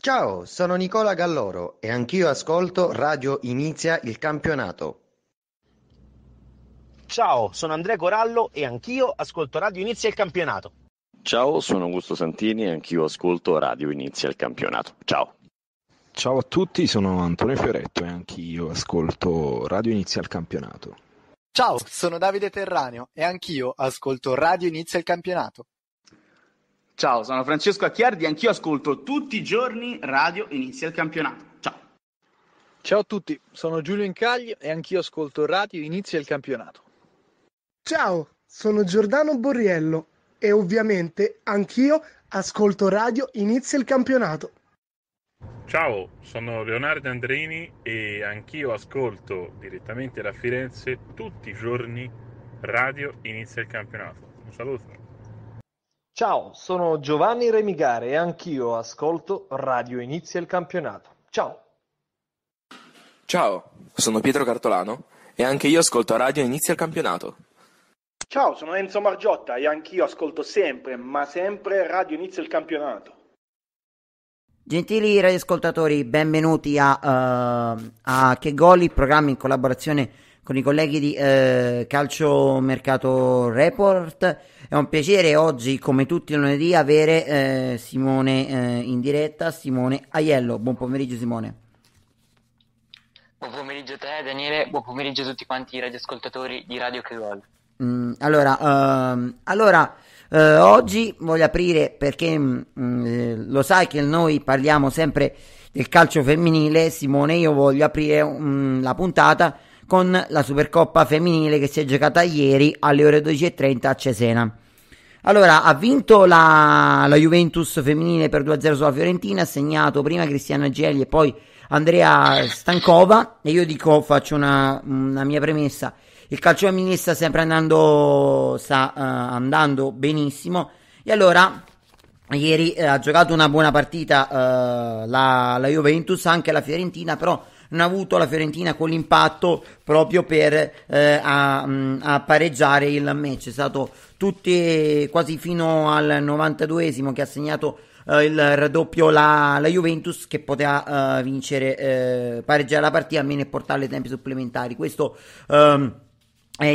Ciao, sono Nicola Galloro e anch'io ascolto Radio Inizia il campionato. Ciao, sono Andrea Corallo e anch'io ascolto Radio Inizia il campionato. Ciao, sono Augusto Santini e anch'io ascolto Radio Inizia il campionato. Ciao. Ciao a tutti, sono Antonio Fioretto e anch'io ascolto Radio Inizia il campionato. Ciao, sono Davide Terraneo e anch'io ascolto Radio Inizia il campionato. Ciao, sono Francesco Acchiardi, anch'io ascolto tutti i giorni Radio Inizia il Campionato. Ciao. Ciao a tutti, sono Giulio Incagli e anch'io ascolto Radio Inizia il Campionato. Ciao, sono Giordano Borriello e ovviamente anch'io ascolto Radio Inizia il Campionato. Ciao, sono Leonardo Andrini e anch'io ascolto direttamente da Firenze tutti i giorni Radio Inizia il Campionato. Un saluto. Ciao, sono Giovanni Remigare e anch'io ascolto Radio Inizia il Campionato. Ciao! Ciao, sono Pietro Cartolano e anche io ascolto Radio Inizia il Campionato. Ciao, sono Enzo Margiotta e anch'io ascolto sempre, ma sempre Radio Inizia il Campionato. Gentili radioascoltatori, benvenuti a, uh, a Che Gol, il programma in collaborazione con con i colleghi di eh, Calcio Mercato Report. È un piacere oggi, come tutti i lunedì, avere eh, Simone eh, in diretta, Simone Aiello. Buon pomeriggio Simone. Buon pomeriggio a te Daniele, buon pomeriggio a tutti quanti i radioascoltatori di Radio Che Mm, allora, uh, allora uh, oggi voglio aprire perché mh, mm, eh, lo sai che noi parliamo sempre del calcio femminile, Simone, io voglio aprire mh, mm, la puntata con la Supercoppa femminile che si è giocata ieri alle ore 12.30 a Cesena. Allora, ha vinto la, la Juventus femminile per 2-0 sulla Fiorentina, ha segnato prima Cristiana Gelli e poi Andrea Stancova e io dico, faccio una, una mia premessa, il calcio femminile sta sempre andando, sta, uh, andando benissimo e allora ieri eh, ha giocato una buona partita uh, la, la Juventus, anche la Fiorentina, però non ha avuto la Fiorentina quell'impatto proprio per eh, a, mm, a, pareggiare il match. È stato tutti, quasi fino al 92esimo che ha segnato eh, il raddoppio la, la, Juventus che poteva eh, vincere, eh, pareggiare la partita almeno e portare le tempi supplementari. Questo ehm,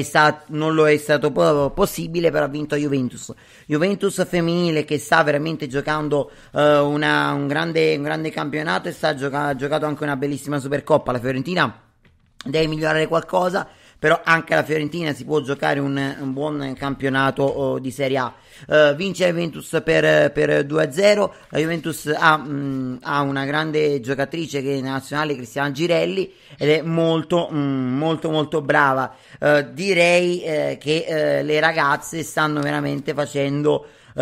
Stato, non lo è stato possibile, però ha vinto Juventus. Juventus femminile che sta veramente giocando uh, una, un, grande, un, grande, campionato e sta gioca- ha giocato anche una bellissima Supercoppa. La Fiorentina deve migliorare qualcosa però anche la Fiorentina si può giocare un, un buon campionato oh, di Serie A. Uh, vince la Juventus per, per 2-0, la Juventus ha, mh, mm, ha, una grande giocatrice che è nazionale Cristiana Girelli ed è molto mh, mm, molto molto brava. Uh, direi eh, che eh, le ragazze stanno veramente facendo Uh,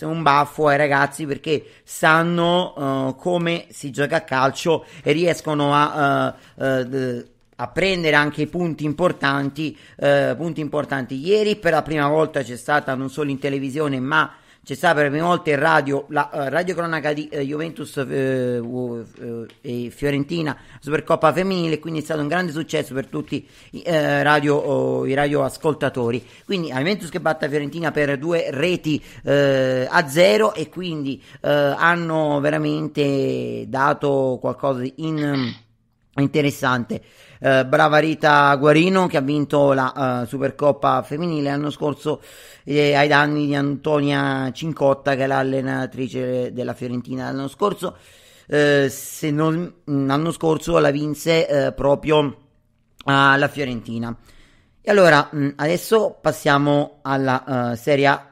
un baffo ai ragazzi perché sanno uh, come si gioca a calcio e riescono a uh, a prendere anche punti importanti, eh, punti importanti. Ieri per la prima volta c'è stata non solo in televisione, ma c'è stata per la prima volta in radio, la uh, radio cronaca di uh, Juventus uh, uh, e Fiorentina, Supercoppa femminile, quindi è stato un grande successo per tutti i, radio, i radioascoltatori. Quindi a Juventus che batta Fiorentina per due reti a zero e quindi hanno veramente dato qualcosa di in, interessante eh, brava Rita Guarino che ha vinto la eh, Supercoppa femminile l'anno scorso eh, ai danni di Antonia Cincotta che è l'allenatrice della Fiorentina l'anno scorso. Eh, se non, mm, l'anno scorso la vinse eh, proprio alla Fiorentina. E allora mh, mm, adesso passiamo alla Serie A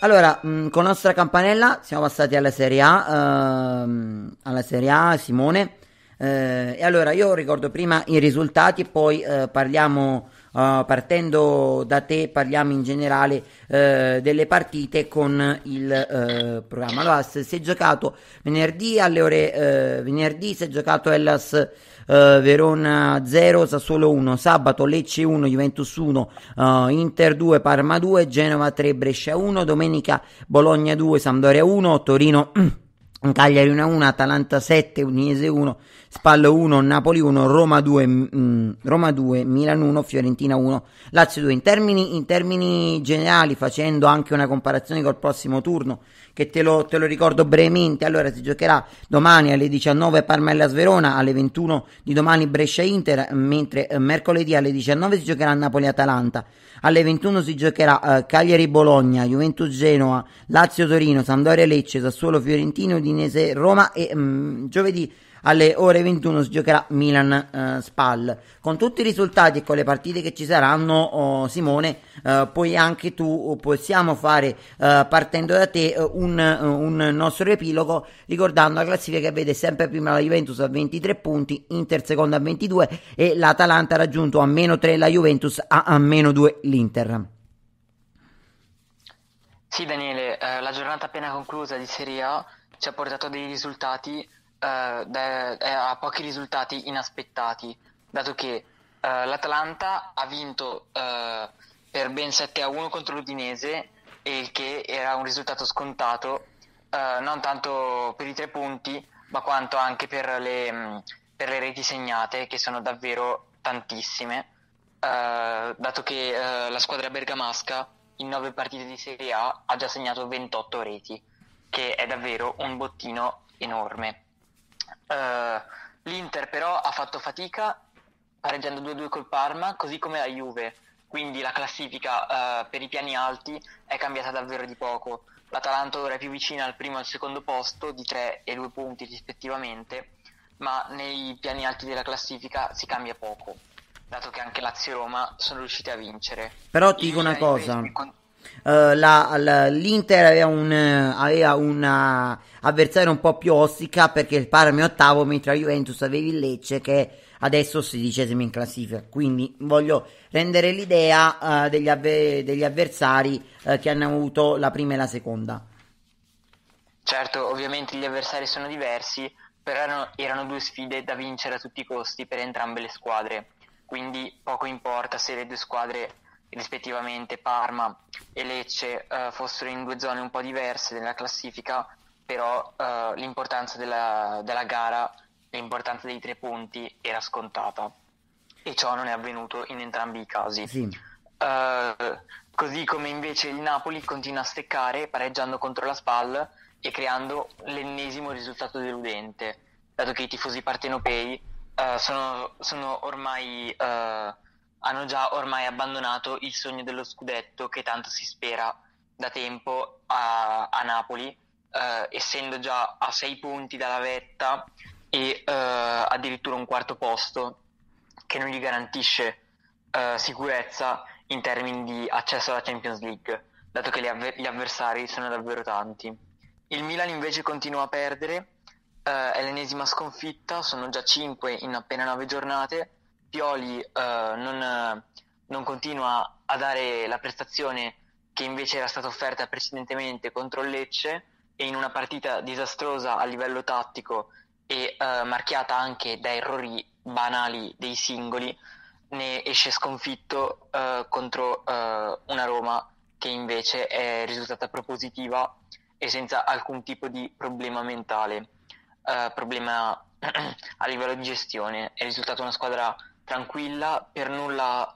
allora, mh, mm, con la nostra campanella siamo passati alla Serie A, ehm, alla Serie A, Simone. Eh, e allora io ricordo prima i risultati e poi eh, parliamo, eh, partendo da te, parliamo in generale eh, delle partite con il eh, programma. Allora, si è giocato venerdì alle ore eh, venerdì, si è giocato Hellas. Uh, Verona 0, Sassuolo 1, sabato Lecce 1, Juventus 1, uh, Inter 2, Parma 2, Genova 3, Brescia 1, domenica Bologna 2, Sampdoria 1, Torino Cagliari 1-1, Atalanta 7, Udinese 1, Spallo 1, Napoli 1, Roma 2, mm, Roma 2 Milan 1, Fiorentina 1, Lazio 2. In termini, in termini generali, facendo anche una comparazione col prossimo turno, che te lo, te lo ricordo brevemente, allora si giocherà domani alle 19 Parmella Sverona, alle 21 di domani Brescia Inter, mentre eh, mercoledì alle 19 si giocherà Napoli Atalanta, alle 21 si giocherà eh, Cagliari Bologna, Juventus Genoa, Lazio Torino, Sampdoria Lecce, Sassuolo Fiorentino, Udinese Roma e mh, mm, giovedì alle ore 21 si giocherà Milan-Spal. Eh, con tutti i risultati e con le partite che ci saranno, oh, Simone, eh, poi anche tu possiamo fare, eh, partendo da te, eh, un, eh, un, nostro riepilogo ricordando la classifica che vede sempre prima la Juventus a 23 punti, Inter seconda a 22 e l'Atalanta ha raggiunto a meno 3 la Juventus a, a meno 2 l'Inter. Sì Daniele, eh, la giornata appena conclusa di Serie A ci ha portato dei risultati eh, de- eh, ha pochi risultati inaspettati, dato che eh, l'Atalanta ha vinto eh, per ben 7 a 1 contro l'Udinese, il che era un risultato scontato, eh, non tanto per i tre punti, ma quanto anche per le, mm, per le reti segnate, che sono davvero tantissime. Uh, dato che uh, la squadra bergamasca in 9 partite di Serie A ha già segnato 28 reti, che è davvero un bottino enorme. Eh, L'Inter però ha fatto fatica pareggiando 2-2 col Parma, così come la Juve. Quindi la classifica uh, per i piani alti è cambiata davvero di poco. L'Atalanta ora è più vicina al primo e al secondo posto di 3 e 2 punti rispettivamente, ma nei piani alti della classifica si cambia poco, dato che anche Lazio e Roma sono riusciti a vincere. Però ti dico una cosa. Con... Uh, la, la, l'Inter aveva, un, aveva una eh, avversaria un po' più ostica perché il Parma è ottavo mentre la Juventus aveva il Lecce che adesso è sedicesimo in classifica quindi voglio rendere l'idea uh, degli, avve- degli, avversari uh, che hanno avuto la prima e la seconda certo ovviamente gli avversari sono diversi però erano, erano due sfide da vincere a tutti i costi per entrambe le squadre quindi poco importa se le due squadre rispettivamente Parma e Lecce eh, fossero in due zone un po' diverse della classifica, però eh, l'importanza della, della, gara, l'importanza dei tre punti era scontata e ciò non è avvenuto in entrambi i casi. Sì. Eh, così come invece il Napoli continua a steccare pareggiando contro la Spal e creando l'ennesimo risultato deludente, dato che i tifosi partenopei eh, sono, sono, ormai eh, hanno già ormai abbandonato il sogno dello scudetto che tanto si spera da tempo a, a Napoli, eh, essendo già a sei punti dalla vetta e eh, addirittura un quarto posto che non gli garantisce eh, sicurezza in termini di accesso alla Champions League, dato che avver- gli avversari sono davvero tanti. Il Milan invece continua a perdere, eh, è l'ennesima sconfitta, sono già 5 in appena 9 giornate Pioli eh, non, non, continua a dare la prestazione che invece era stata offerta precedentemente contro Lecce e in una partita disastrosa a livello tattico e eh, marchiata anche da errori banali dei singoli, ne esce sconfitto eh, contro eh, una Roma che invece è risultata propositiva e senza alcun tipo di problema mentale, eh, problema a livello di gestione. È risultata una squadra tranquilla, per nulla,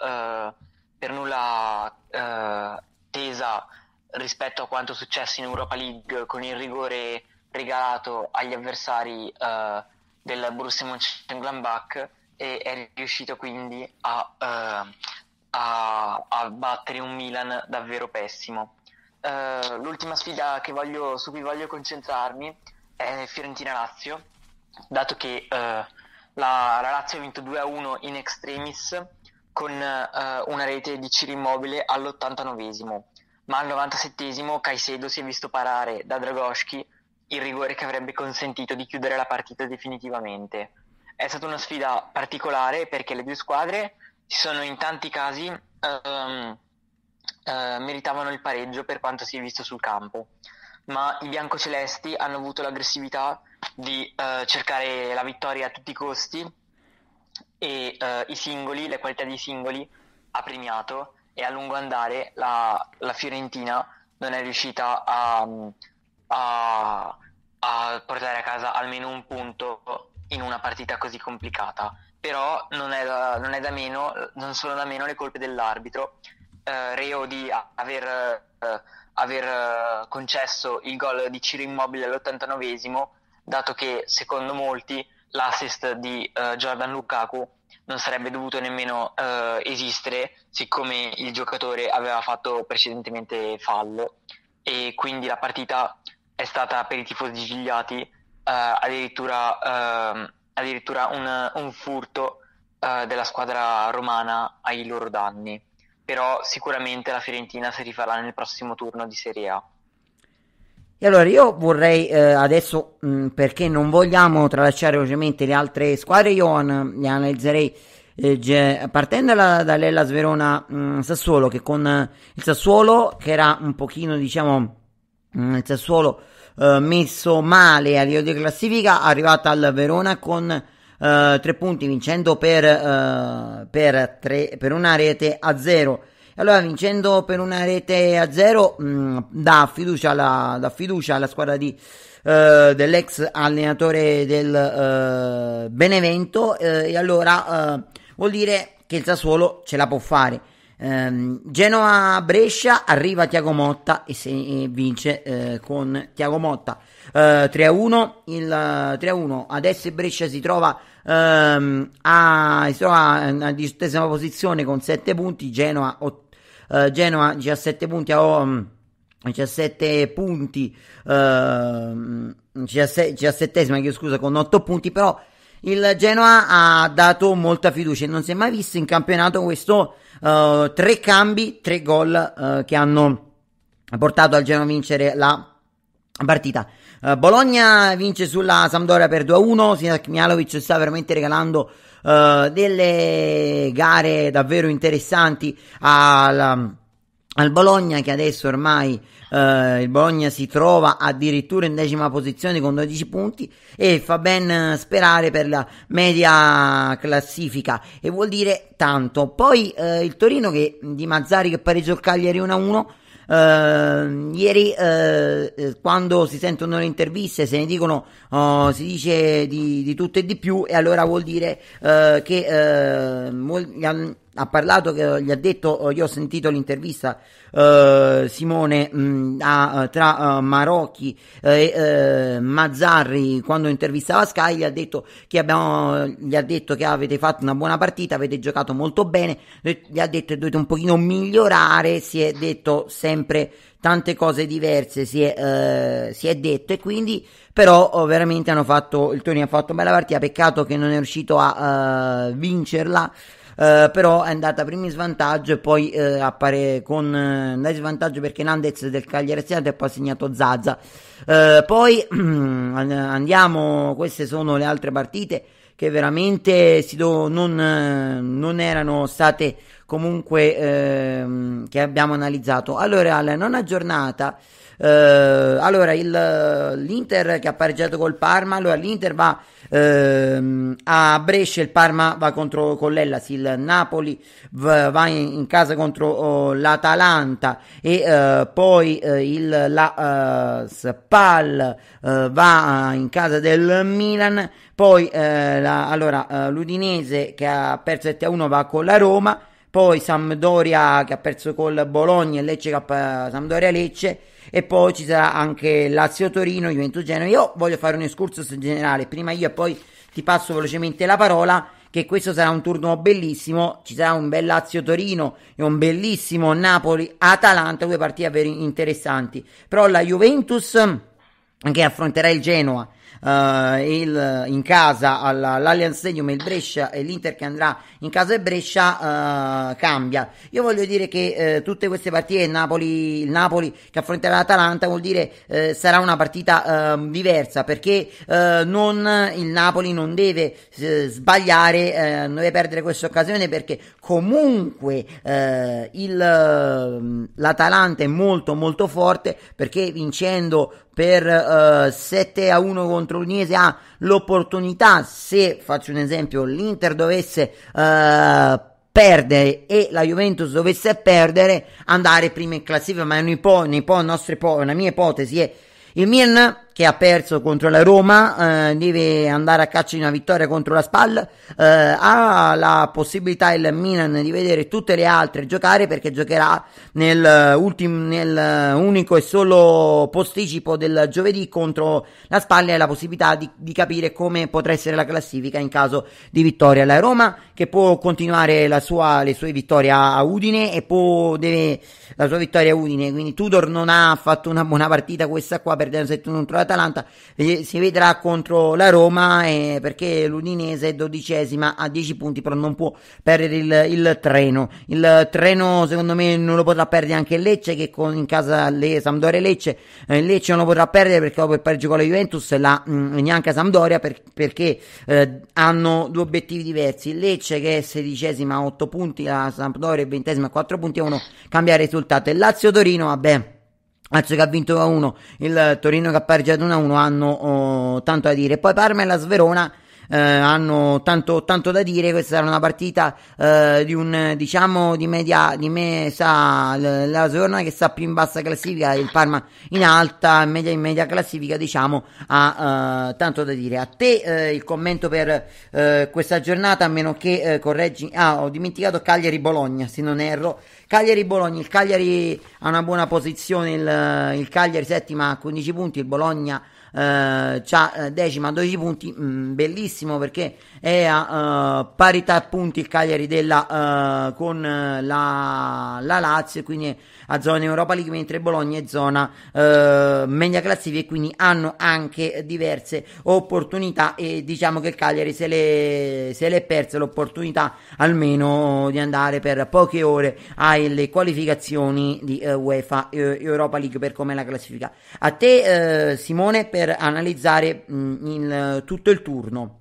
eh, per nulla eh, tesa rispetto a quanto successo in Europa League con il rigore regalato agli avversari eh, del Borussia Mönchengladbach e è riuscito quindi a, eh, a, a battere un Milan davvero pessimo. Eh, l'ultima sfida voglio, su cui voglio concentrarmi è Fiorentina-Lazio, dato che eh, la, la Lazio ha vinto 2-1 in extremis con eh, una rete di Ciro Immobile all'89esimo, ma al 97esimo Caicedo si è visto parare da Dragoschi il rigore che avrebbe consentito di chiudere la partita definitivamente. È stata una sfida particolare perché le due squadre si sono in tanti casi ehm, eh, meritavano il pareggio per quanto si è visto sul campo, ma i biancocelesti hanno avuto l'aggressività di eh, cercare la vittoria a tutti i costi e eh, i singoli, le qualità dei singoli ha premiato e a lungo andare la, la Fiorentina non è riuscita a, a, a, portare a casa almeno un punto in una partita così complicata. Però non è da, non è da meno, non sono da meno le colpe dell'arbitro, eh, reo di aver, eh, aver eh, concesso il gol di Ciro Immobile all'89esimo dato che secondo molti l'assist di uh, Jordan Lukaku non sarebbe dovuto nemmeno uh, esistere siccome il giocatore aveva fatto precedentemente fallo e quindi la partita è stata per i tifosi gigliati uh, addirittura, ehm, addirittura un, un furto della squadra romana ai loro danni però sicuramente la Fiorentina si rifarà nel prossimo turno di Serie A e allora io vorrei eh, adesso, mh, mm, perché non vogliamo tralasciare ovviamente le altre squadre, io an- le analizzerei eh, ge- partendo da, dall'Ellas Verona mh, mm, Sassuolo, che con eh, il Sassuolo, che era un pochino diciamo mh, mm, il Sassuolo eh, messo male a livello di classifica, arrivata al Verona con eh, tre punti, vincendo per, eh, per, tre, per una rete a zero. Allora, vincendo per una rete a zero, mm, dà, fiducia alla, fiducia alla squadra di, eh, dell'ex allenatore del eh, Benevento. Eh, e allora eh, vuol dire che il Sassuolo ce la può fare. Ehm, Genoa-Brescia arriva Tiago Motta e, se, e vince eh, con Tiago Motta eh, 3-1, il, 3-1 adesso Brescia si trova, ehm, a, si eh, a diciottesima posizione con 7 punti Genoa 8 eh, Genoa 17 punti a... Oh, 17 mm, punti, eh, 17, mm, 17 chiedo scusa, con 8 punti, però il Genoa ha dato molta fiducia e non si è mai visto in campionato questo uh, tre cambi, tre gol uh, che hanno portato al Genoa a vincere la partita. Eh, Bologna vince sulla Sampdoria per 2-1, Sinjak Mialovic sta veramente regalando eh, delle gare davvero interessanti alla, al Bologna che adesso ormai eh, il Bologna si trova addirittura in decima posizione con 12 punti e fa ben sperare per la media classifica e vuol dire tanto. Poi eh, il Torino che di Mazzari che pareggio il Cagliari 1-1 Uh, ieri uh, quando si sentono le interviste se ne dicono, uh, si dice di, di, tutto e di più e allora vuol dire eh, che mol- ha parlato, eh, gli ha detto, eh, io ho sentito l'intervista eh, Simone mh, mm, a, eh, tra uh, Marocchi e eh, Mazzarri quando intervistava Sky, gli ha, detto che abbiamo, gli ha detto che avete fatto una buona partita, avete giocato molto bene, gli ha detto che dovete un pochino migliorare, si è detto sempre tante cose diverse si è, eh, si è detto e quindi però oh, veramente hanno fatto il Tony ha fatto bella partita peccato che non è riuscito a uh, vincerla eh, però è andata prima in svantaggio e poi eh, appare con eh, svantaggio perché Nandez del Cagliari Senato e poi ha segnato Zaza. Eh, poi andiamo, queste sono le altre partite che veramente do, non, eh, non, erano state comunque ehm, che abbiamo analizzato. Allora, alla nona giornata eh, allora, il, l'Inter che ha pareggiato col Parma, allora l'Inter va ehm, a Brescia, il Parma va contro con l'Ellas, il Napoli va in, in, casa contro oh, l'Atalanta e eh, poi eh, il, la uh, Spal eh, va eh, in casa del Milan, poi la, allora, l'Udinese che ha perso 7-1 va con la Roma, poi Sampdoria che ha perso col Bologna e Lecce che ha, Sampdoria Lecce e poi ci sarà anche Lazio-Torino, Juventus-Genova. Io voglio fare un escursus generale, prima io e poi ti passo velocemente la parola che questo sarà un turno bellissimo, ci sarà un bel Lazio-Torino e un bellissimo Napoli-Atalanta, due partite veri interessanti. Però la Juventus che affronterà il Genoa Uh, il, in casa all'Allianz Stadium il Brescia e l'Inter che andrà in casa del Brescia uh, cambia. Io voglio dire che uh, tutte queste partite il Napoli, il Napoli che affronterà l'Atalanta vuol dire sarà una partita ehm, diversa perché non, il Napoli non deve sbagliare, non deve perdere questa occasione perché comunque il, ehm, l'Atalanta è molto molto forte perché vincendo per uh, eh, 7 a 1 contro l'Udinese ha l'opportunità, se faccio un esempio, l'Inter dovesse uh, perdere e la Juventus dovesse perdere, andare prima in classifica, ma è un'ipo- un'ipo- nostra ipo- una mia ipotesi è il Milan che ha perso contro la Roma, eh, deve andare a caccia di una vittoria contro la Spal, eh, ha la possibilità il Milan di vedere tutte le altre giocare perché giocherà nel, eh, ultim, nel eh, unico e solo posticipo del giovedì contro la Spal e la possibilità di, di, capire come potrà essere la classifica in caso di vittoria. La Roma che può continuare sua, le sue vittorie a Udine e può, deve, la sua vittoria a Udine, quindi Tudor non ha fatto una buona partita questa qua perdendo 7-1 contro la l'Atalanta si vedrà contro la Roma eh, perché l'Udinese è dodicesima a 10 punti però non può perdere il, il, treno il treno secondo me non lo potrà perdere anche Lecce che con, in casa le Sampdoria Lecce eh, Lecce non lo potrà perdere perché dopo il pareggio con la Juventus la, mh, mm, neanche Sampdoria per, perché eh, hanno due obiettivi diversi Lecce che è sedicesima a 8 punti la Sampdoria è ventesima a 4 punti e uno cambia risultato e Lazio Torino vabbè Lazio che ha vinto 1-1, il Torino che ha pareggiato 1-1 hanno oh, tanto da dire. Poi Parma e la Sverona eh, hanno tanto, tanto, da dire. Questa era una partita eh, di un diciamo di media di me sa la Sorna che sta più in bassa classifica, il Parma in alta, in media, in media classifica, diciamo, ha eh, tanto da dire. A te eh, il commento per eh, questa giornata, a meno che eh, correggi. Ah, ho dimenticato Cagliari Bologna, se non erro. Cagliari Bologna, il Cagliari ha una buona posizione, il, il Cagliari settima a 15 punti, il Bologna eh, c'ha eh, decima 12 punti, mh, mm, bellissimo perché è a uh, eh, parità punti il Cagliari della, uh, con la, la, Lazio, quindi a zona Europa League, mentre Bologna è zona uh, media classifica e quindi hanno anche diverse opportunità e diciamo che il Cagliari se l'è, se l'è persa l'opportunità almeno di andare per poche ore alle qualificazioni di UEFA Europa League per come la classifica. A te Simone per per analizzare mh, mm, in, eh, tutto il turno.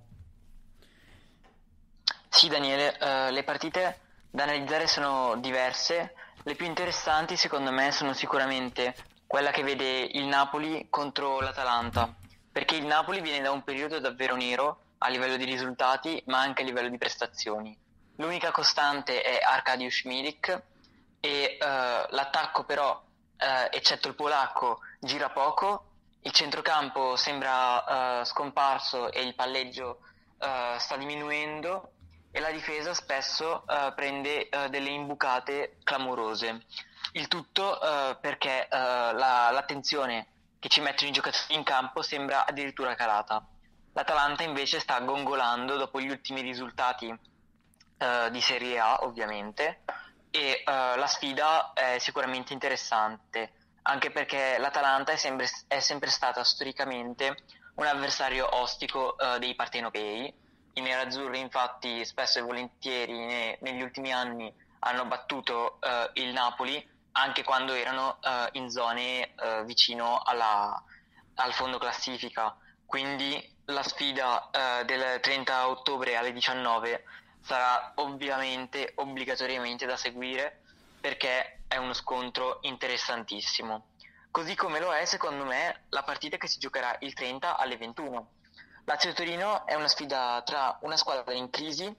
Sì Daniele, uh, le partite da analizzare sono diverse, le più interessanti secondo me sono sicuramente quella che vede il Napoli contro l'Atalanta, perché il Napoli viene da un periodo davvero nero a livello di risultati ma anche a livello di prestazioni. L'unica costante è Arkadiusz Milik e uh, l'attacco però, uh, eccetto il polacco, gira poco il centrocampo sembra uh, scomparso e il palleggio uh, sta diminuendo e la difesa spesso uh, prende delle imbucate clamorose. Il tutto perché la, l'attenzione che ci mettono i giocatori in campo sembra addirittura calata. L'Atalanta invece sta gongolando dopo gli ultimi risultati di Serie A ovviamente e la sfida è sicuramente interessante anche perché l'Atalanta è sempre, è sempre stata storicamente un avversario ostico eh, dei partenopei. I nerazzurri infatti spesso e volentieri ne, negli ultimi anni hanno battuto eh, il Napoli anche quando erano eh, in zone eh, vicino alla, al fondo classifica. Quindi la sfida eh, del 30 ottobre alle 19 sarà ovviamente obbligatoriamente da seguire perché è uno scontro interessantissimo. Così come lo è, secondo me, la partita che si giocherà il 30 alle 21. Lazio Torino è una sfida tra una squadra in crisi,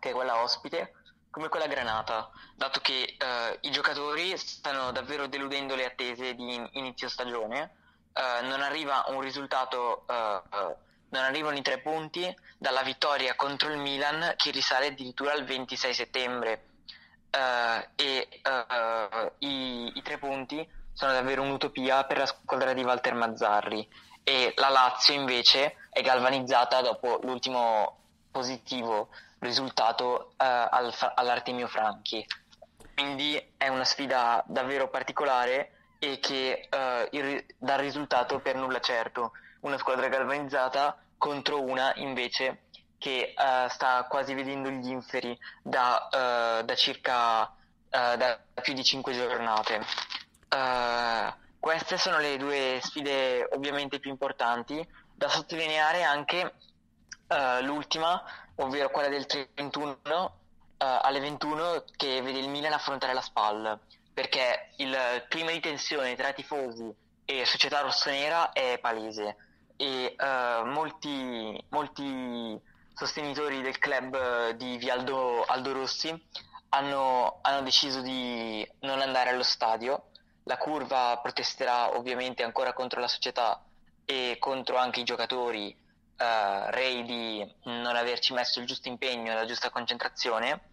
che è quella ospite, come quella granata, dato che eh, i giocatori stanno davvero deludendo le attese di inizio stagione, eh, non arriva un risultato, eh, eh, non arrivano i tre punti dalla vittoria contro il Milan che risale addirittura al 26 settembre uh, e uh, i, i, tre punti sono davvero un'utopia per la squadra di Walter Mazzarri e la Lazio invece è galvanizzata dopo l'ultimo positivo risultato eh, al, all'Artemio Franchi. Quindi è una sfida davvero particolare e che il, dà risultato per nulla certo. Una squadra galvanizzata contro una invece che uh, sta quasi vedendo gli inferi da, uh, da circa uh, da più di 5 giornate. queste sono le due sfide ovviamente più importanti, da sottolineare anche l'ultima, ovvero quella del 31 alle 21 che vede il Milan affrontare la SPAL, perché il clima di tensione tra tifosi e società rossonera è palese e molti, molti sostenitori del club eh, di Vialdo Aldo Rossi hanno, hanno deciso di non andare allo stadio. La curva protesterà ovviamente ancora contro la società e contro anche i giocatori uh, eh, rei di non averci messo il giusto impegno e la giusta concentrazione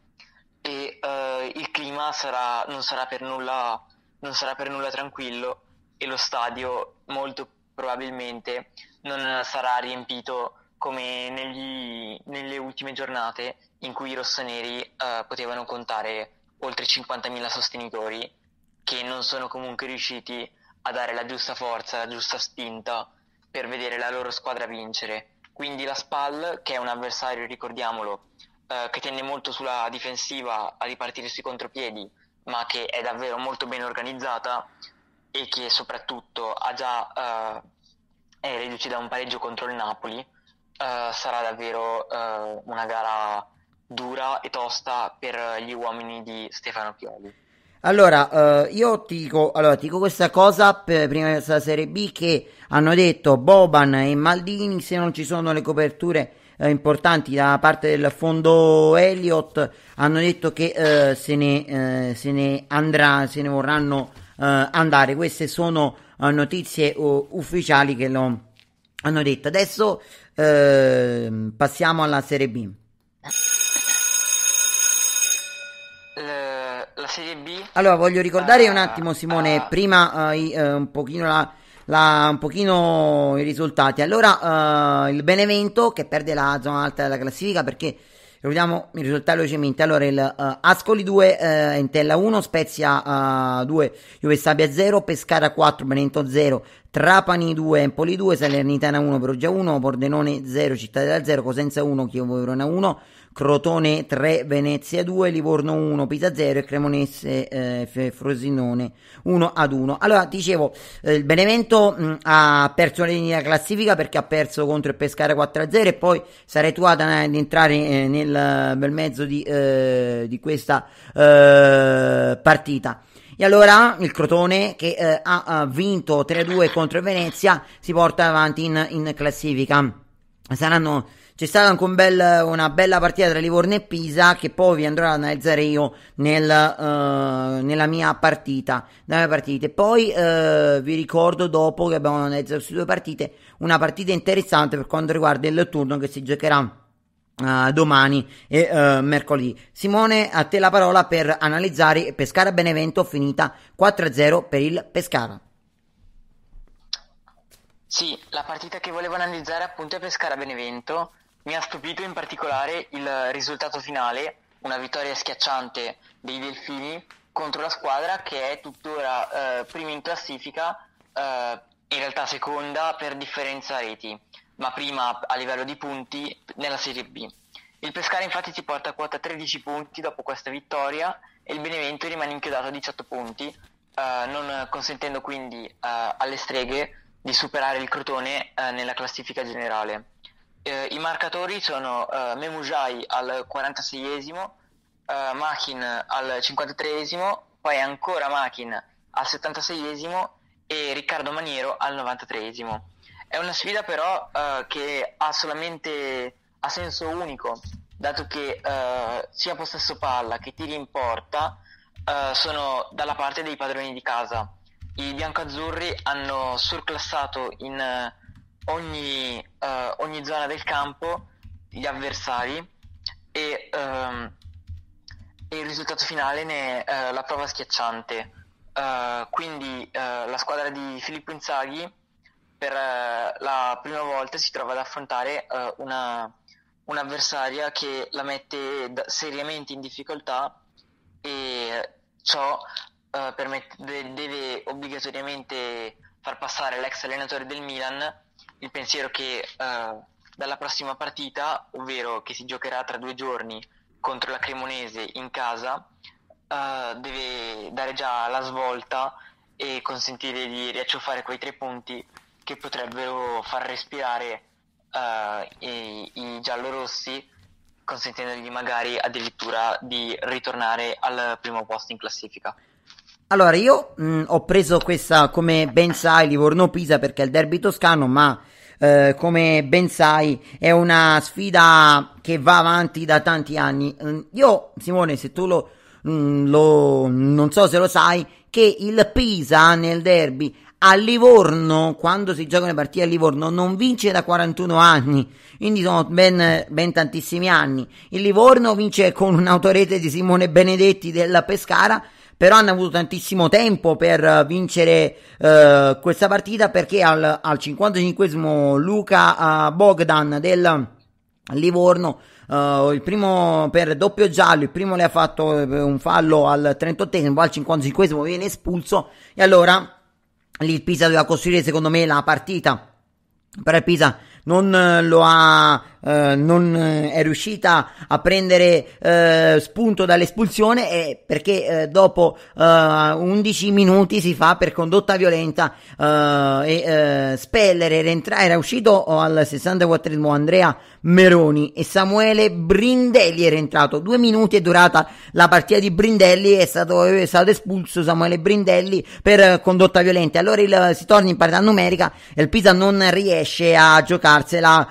e uh, il clima sarà, non, sarà nulla, non, sarà per nulla, tranquillo e lo stadio molto probabilmente non sarà riempito come negli, nelle ultime giornate in cui i rossoneri eh, potevano contare oltre 50.000 sostenitori che non sono comunque riusciti a dare la giusta forza, la giusta spinta per vedere la loro squadra vincere. Quindi la SPAL, che è un avversario, ricordiamolo, eh, che tende molto sulla difensiva a ripartire sui contropiedi, ma che è davvero molto ben organizzata e che soprattutto ha già eh, è reduce da un pareggio contro il Napoli, eh, sarà davvero uh, una gara dura e tosta per gli uomini di Stefano Pioli. Allora, eh, io ti dico, allora, ti dico, questa cosa per, prima di questa Serie B che hanno detto Boban e Maldini se non ci sono le coperture eh, importanti da parte del fondo Elliott hanno detto che eh, se, ne, eh, se, ne, andrà, se ne vorranno andare. Queste sono notizie uh, ufficiali che lo hanno detto adesso eh, passiamo alla Serie B. Eh, la, Serie B? Allora voglio ricordare un eh, attimo Simone, uh, prima uh, un pochino la... La, un pochino i risultati. Allora, uh, il Benevento che perde la zona alta della classifica perché ricordiamo il risultato velocemente. Allora, il uh, Ascoli 2, uh, Entella 1, Spezia 2, Juve Stabia 0, Pescara 4, Benevento 0, Trapani 2, Empoli 2, Salernitana 1, Perugia 1, Pordenone 0, Cittadella 0, Cosenza 1, Chievo Verona 1, Crotone 3, Venezia 2, Livorno 1, Pisa 0 e Cremonese eh, Frosinone 1 ad 1. Allora, dicevo, eh, il Benevento mh, mm, ha perso la linea classifica perché ha perso contro il Pescara 4 a 0 e poi sarei tuata ad entrare eh, nel bel mezzo di, eh, di questa eh, partita. E allora il Crotone, che eh, ha vinto 3-2 contro Venezia, si porta avanti in, in classifica. Saranno c'è stata un bel, una bella partita tra Livorno e Pisa che poi vi andrò ad analizzare io nel, uh, nella mia partita nella partite. poi uh, vi ricordo dopo che abbiamo analizzato queste due partite una partita interessante per quanto riguarda il turno che si giocherà Uh, domani e uh, mercoledì. Simone, a te la parola per analizzare Pescara Benevento finita 4-0 per il Pescara. Sì, la partita che volevo analizzare appunto è Pescara Benevento. Mi ha stupito in particolare il risultato finale, una vittoria schiacciante dei Delfini contro la squadra che è tuttora uh, prima in classifica, eh, in realtà seconda per differenza reti ma prima a livello di punti nella Serie B. Il Pescara infatti si porta a quota 13 punti dopo questa vittoria e il Benevento rimane inchiodato a 18 punti, eh, non consentendo quindi eh, alle streghe di superare il Crotone eh, nella classifica generale. Eh, I marcatori sono eh, Memujai al 46esimo, eh, Machin al 53esimo, poi ancora Machin al 76esimo e Riccardo Maniero al 93esimo. È una sfida però uh, che ha solamente ha senso unico, dato che uh, sia possesso palla che tiri in porta uh, sono dalla parte dei padroni di casa. I biancoazzurri hanno surclassato in ogni, ogni, zona del campo gli avversari e, ehm, e il risultato finale ne è la prova schiacciante. quindi la squadra di Filippo Inzaghi per eh, la prima volta si trova ad affrontare uh, una, un'avversaria che la mette seriamente in difficoltà e ciò uh, permette, deve obbligatoriamente far passare l'ex allenatore del Milan il pensiero che uh, dalla prossima partita, ovvero che si giocherà tra due giorni contro la Cremonese in casa, uh, deve dare già la svolta e consentire di riacciuffare quei tre punti che potrebbero far respirare uh, i, i giallorossi consentendogli magari addirittura di ritornare al primo posto in classifica. Allora, io mh, mm, ho preso questa, come ben sai, Livorno-Pisa perché è il derby toscano, ma eh, come ben sai è una sfida che va avanti da tanti anni. Mm, io, Simone, se tu lo, mh, mm, lo non so se lo sai, che il Pisa nel derby a Livorno, quando si giocano le partite a Livorno, non vince da 41 anni, quindi sono ben, ben tantissimi anni. Il Livorno vince con un'autorete di Simone Benedetti della Pescara però hanno avuto tantissimo tempo per vincere eh, questa partita perché al, al 55 Luca eh, Bogdan del Livorno eh, il primo per doppio giallo, il primo le ha fatto eh, un fallo al 38 esimo al 55 viene espulso e allora lì il Pisa doveva costruire secondo me la partita, però il Pisa non eh, lo ha eh, non eh, è riuscita a prendere eh, spunto dall'espulsione e perché eh, dopo 11 eh, minuti si fa per condotta violenta e spellere era uscito al 64 Andrea Meroni e Samuele Brindelli era entrato due minuti è durata la partita di Brindelli è stato, è stato espulso Samuele Brindelli per condotta violenta allora il, si torna in parità numerica e il Pisa non riesce a giocarsela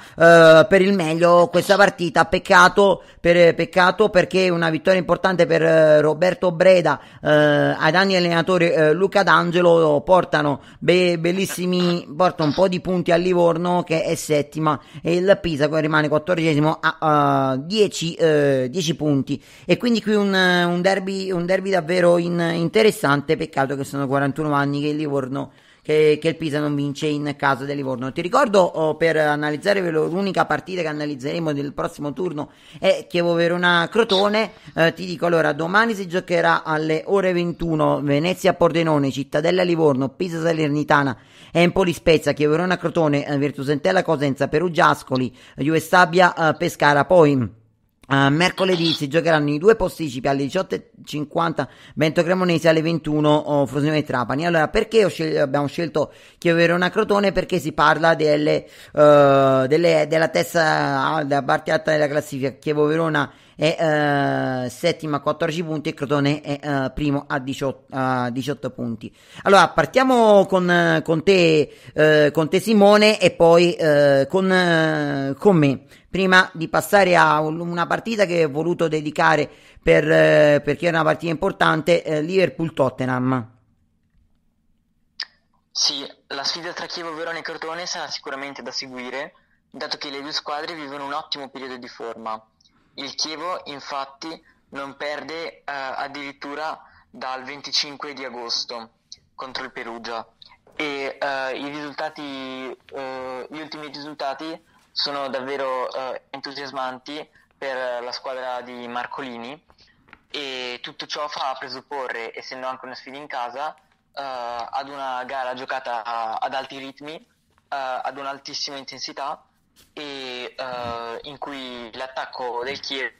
per il mezzo meglio questa partita. Peccato, per, peccato perché una vittoria importante per eh, Roberto Breda eh, ad anni allenatore eh, Luca D'Angelo portano be- bellissimi, porta un po' di punti al Livorno che è settima e il Pisa che rimane quattordicesimo a 10 uh, eh, punti. E quindi qui un, un, derby, un derby davvero in, interessante. Peccato che sono 41 anni che il Livorno che, che il Pisa non vince in casa del Livorno. Ti ricordo oh, per analizzare l'unica partita che analizzeremo nel prossimo turno è Chievo Verona Crotone. Eh, ti dico allora, domani si giocherà alle ore 21 Venezia Pordenone, Cittadella Livorno, Pisa Salernitana, Empoli Spezia, Chievo Verona Crotone, eh, Virtusentella Cosenza, Perugia Ascoli, Juve Stabia eh, Pescara, poi Uh, mercoledì si giocheranno i due posticipi alle 18.50 Bento Cremonese alle 21 oh, Frosinone Trapani. Allora, perché scel- abbiamo scelto Chiaverona Crotone? Perché si parla delle, uh, delle, della testa, della parte alta della classifica. Chievo Verona è uh, settima a 14 punti e Crotone è uh, primo a 18, uh, 18, punti. Allora, partiamo con, con, te, eh, con te Simone e poi con, con me prima di passare a una partita che ho voluto dedicare per, eh, perché è una partita importante, eh, Liverpool-Tottenham. Sì, la sfida tra Chievo, Verona e Crotone sarà sicuramente da seguire, dato che le due squadre vivono un ottimo periodo di forma. Il Chievo infatti non perde eh, addirittura dal 25 di agosto contro il Perugia e eh, i risultati, eh, gli ultimi risultati sono davvero eh, entusiasmanti per la squadra di Marcolini e tutto ciò fa presupporre, essendo anche una sfida in casa, eh, ad una gara giocata ad alti ritmi, eh, ad un'altissima intensità e, uh, in cui l'attacco del Kiev,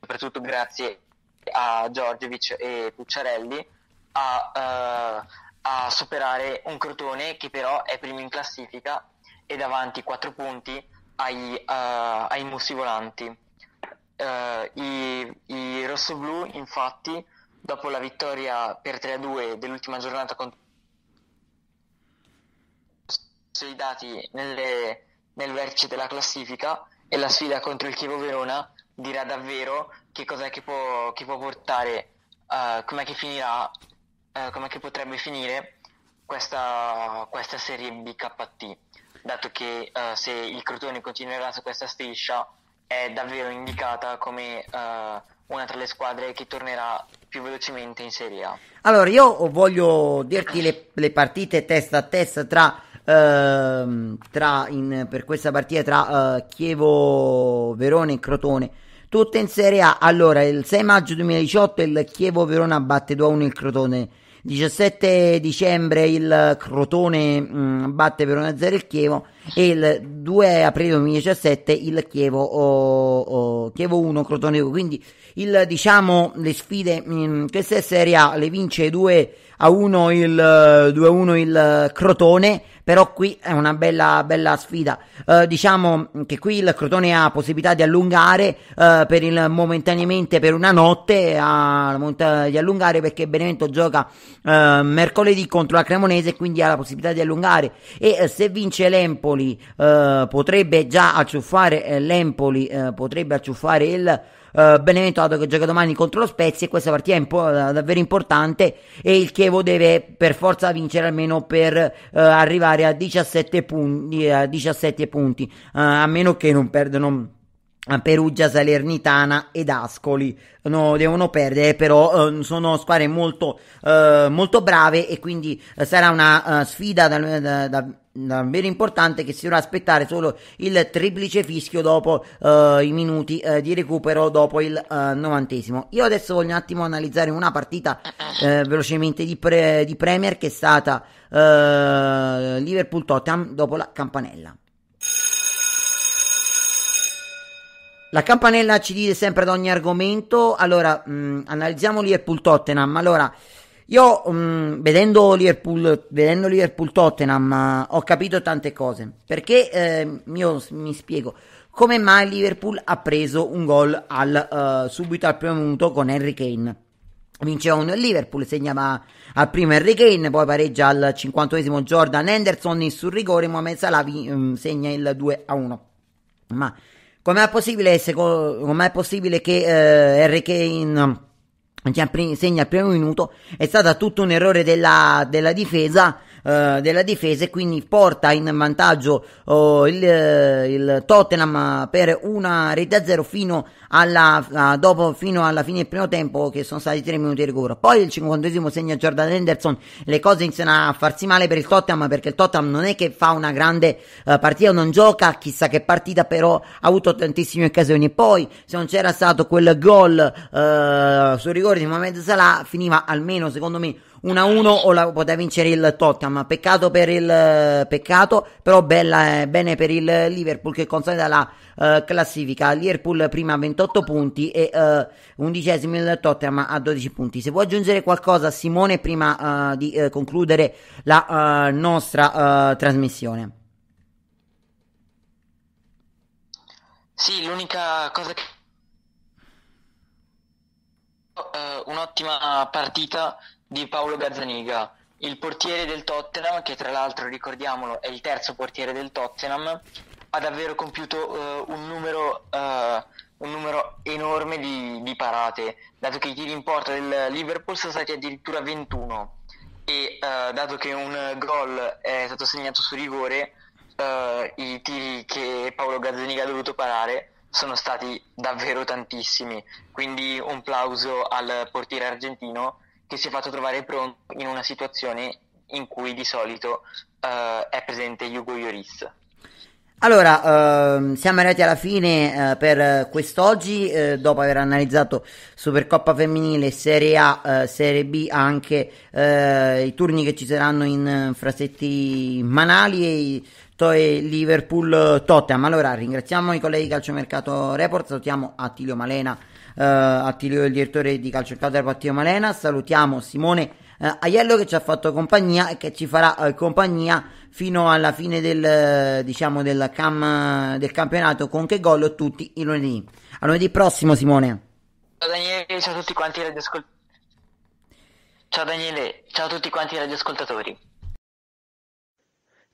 soprattutto grazie a Giorgevic e Pucciarelli, a, uh, eh, a superare un Crotone che però è primo in classifica e davanti 4 punti ai, uh, ai mussi volanti. Uh, I i rossoblù infatti dopo la vittoria per 3-2 dell'ultima giornata contro i dati nelle, nel vertice della classifica e la sfida contro il Chievo Verona dirà davvero che cos'è che può, che può portare, uh, com'è che finirà, uh, com'è che potrebbe finire questa, questa serie BKT, dato che uh, se il Crotone continuerà su questa striscia è davvero indicata come una tra le squadre che tornerà più velocemente in Serie A. Allora, io voglio dirti le, le partite testa a testa tra ehm, tra, in, per questa partita tra eh, Chievo Verona e Crotone. Tutte in Serie A. Allora, il 6 maggio 2018 il Chievo Verona batte 2-1 il Crotone. 17 dicembre il Crotone mh, mm, batte Verona 1-0 il Chievo e il 2 aprile 2017 il Chievo, oh, oh, Chievo 1 Crotone 2 quindi il, diciamo, le sfide in mm, questa serie A le vince 2 a 1 il 2 a 1 il Crotone però qui è una bella, bella sfida. Eh, diciamo che qui il Crotone ha possibilità di allungare eh, per il momentaneamente per una notte, ha, la di allungare perché Benevento gioca eh, mercoledì contro la Cremonese e quindi ha la possibilità di allungare e eh, se vince l'Empoli eh, potrebbe già acciuffare eh, l'Empoli, potrebbe acciuffare il eh, Benevento dato che gioca domani contro lo Spezia e questa partita è impo- davvero importante e il Chievo deve per forza vincere almeno per eh, arrivare a 17 punti, a 17 punti eh, a meno che non perdano Perugia, Salernitana ed Ascoli no, devono perdere, però eh, sono squadre molto, eh, molto brave e quindi eh, sarà una eh, sfida da, eh, da, da davvero importante che si dovrà aspettare solo il triplice fischio dopo uh, i minuti uh, di recupero dopo il uh, novantesimo io adesso voglio un attimo analizzare una partita velocemente di, pre- di, Premier che è stata Liverpool-Tottenham dopo la campanella La campanella ci dice sempre ad ogni argomento. Allora, mh, mm, analizziamo Liverpool-Tottenham. Allora, io mh, mm, vedendo, Liverpool, vedendo Liverpool-Tottenham ho capito tante cose. Perché, eh, io mi spiego, come mai Liverpool ha preso un gol al, uh, subito al primo minuto con Henry Kane. Vinceva un Liverpool, segnava al primo Henry Kane, poi pareggia al 51 Jordan Henderson sul rigore, Mohamed Salavi mm, segna il 2 a 1. Ma Com'è possibile, seco- com'è possibile che eh, Harry Kane segna al primo minuto? È stato tutto un errore della, della difesa eh, della difesa e quindi porta in vantaggio oh, il, eh, il, Tottenham per una rete a zero fino alla, a, dopo, fino alla fine del primo tempo che sono stati 3 minuti di recupero. Poi il 50 segna Jordan Henderson, le cose iniziano a farsi male per il Tottenham perché il Tottenham non è che fa una grande eh, partita, non gioca chissà che partita, però ha avuto tantissime occasioni. Poi se non c'era stato quel gol eh, sul rigore di Mohamed Salah finiva almeno secondo me 1-1 o la poteva vincere il Tottenham. Peccato per il peccato, però bella, eh, bene per il Liverpool che consolida la eh, classifica. Liverpool prima a 28 punti e eh, undicesimo il Tottenham a 12 punti. Se vuoi aggiungere qualcosa Simone prima eh, di eh, concludere la eh, nostra trasmissione. Sì, l'unica cosa che... Uh, un'ottima partita di Paolo Gazzaniga, il portiere del Tottenham, che tra l'altro ricordiamolo è il terzo portiere del Tottenham, ha davvero compiuto uh, un, numero, uh, un, numero, enorme di, di, parate, dato che i tiri in porta del Liverpool sono stati addirittura 21 e uh, dato che un gol è stato segnato su rigore, i tiri che Paolo Gazzaniga ha dovuto parare sono stati davvero tantissimi, quindi un plauso al portiere argentino che si è fatto trovare pronto in una situazione in cui di solito uh, è presente Hugo Lloris. Allora, uh, siamo arrivati alla fine uh, per quest'oggi, eh, dopo aver analizzato Supercoppa femminile, Serie A, Serie B, anche i turni che ci saranno in Frasetti Manali e i, e Liverpool Tottenham. Allora, ringraziamo i colleghi Calciomercato Report, salutiamo Attilio Malena eh, Attilio, il direttore di Calcio Calcio del Partito Malena. Salutiamo Simone eh, Aiello che ci ha fatto compagnia e che ci farà eh, compagnia fino alla fine del, eh, diciamo, del, cam, del campionato con che gol tutti i lunedì. A lunedì prossimo Simone. Ciao Daniele, ciao a tutti quanti i radioascoltatori. Ciao Daniele, ciao a tutti quanti i radioascoltatori.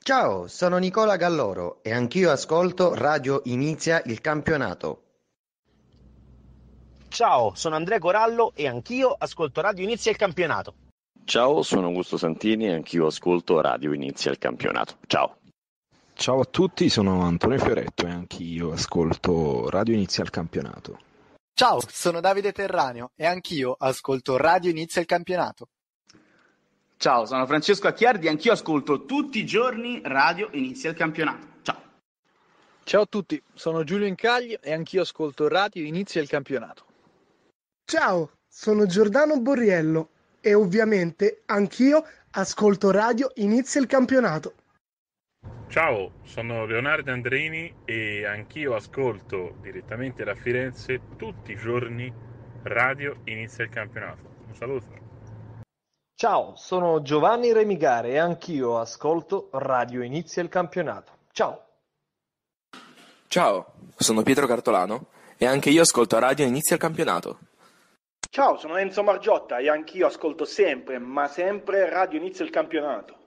Ciao, sono Nicola Galloro e anch'io ascolto Radio Inizia il campionato. Ciao, sono Andrea Corallo e anch'io ascolto Radio Inizia il Campionato. Ciao, sono Augusto Santini e anch'io ascolto Radio Inizia il Campionato. Ciao. Ciao a tutti, sono Antonio Fioretto e anch'io ascolto Radio Inizia il Campionato. Ciao, sono Davide Terraneo e anch'io ascolto Radio Inizia il Campionato. Ciao, sono Francesco Acchiardi e anch'io ascolto tutti i giorni Radio Inizia il Campionato. Ciao. Ciao a tutti, sono Giulio Incagli e anch'io ascolto Radio Inizia il Campionato. Ciao, sono Giordano Borriello e ovviamente anch'io ascolto Radio Inizia il campionato. Ciao, sono Leonardo Andrini e anch'io ascolto direttamente da Firenze tutti i giorni Radio Inizia il campionato. Un saluto. Ciao, sono Giovanni Remigare e anch'io ascolto Radio Inizia il campionato. Ciao. Ciao, sono Pietro Cartolano e anche io ascolto Radio Inizia il campionato. Ciao, sono Enzo Margiotta e anch'io ascolto sempre, ma sempre Radio Inizia il Campionato.